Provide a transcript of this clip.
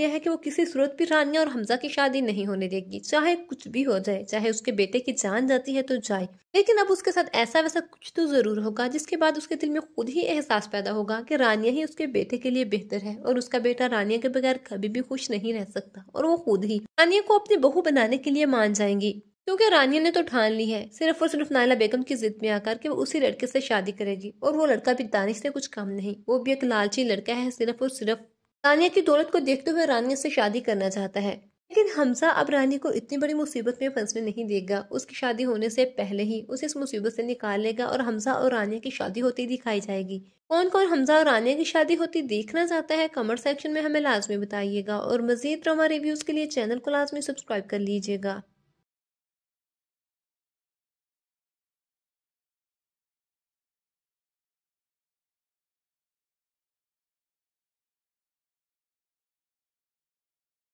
यह है कि वो किसी सूरत भी रानिया और हमजा की शादी नहीं होने देगी चाहे कुछ भी हो जाए चाहे उसके बेटे की जान जाती है तो जाए लेकिन अब उसके साथ ऐसा वैसा कुछ तो जरूर होगा जिसके बाद उसके दिल में खुद ही एहसास पैदा होगा कि रानिया ही उसके बेटे के लिए बेहतर है और उसका बेटा रानिया के बगैर कभी भी खुश नहीं रह सकता और वो खुद ही रानिया को अपनी बहू बनाने के लिए मान जाएंगी क्योंकि रानिया ने तो ठान ली है सिर्फ और सिर्फ नायला बेगम की जिद में आकर के वो उसी लड़के से शादी करेगी और वो लड़का भी दानिश से कुछ कम नहीं वो भी एक लालची लड़का है सिर्फ और सिर्फ रानिया की दौलत को देखते हुए रानिया से शादी करना चाहता है लेकिन हमजा अब रानी को इतनी बड़ी मुसीबत में फंसने नहीं देगा उसकी शादी होने से पहले ही उसे इस मुसीबत से निकाल लेगा और हमजा और रानिया की शादी होती दिखाई जाएगी कौन कौन हमजा और रानिया की शादी होती देखना चाहता है कमेंट सेक्शन में हमें लाजमी बताइएगा और मजीद ड्रामा रिव्यूज के लिए चैनल को लाजमी सब्सक्राइब कर लीजिएगा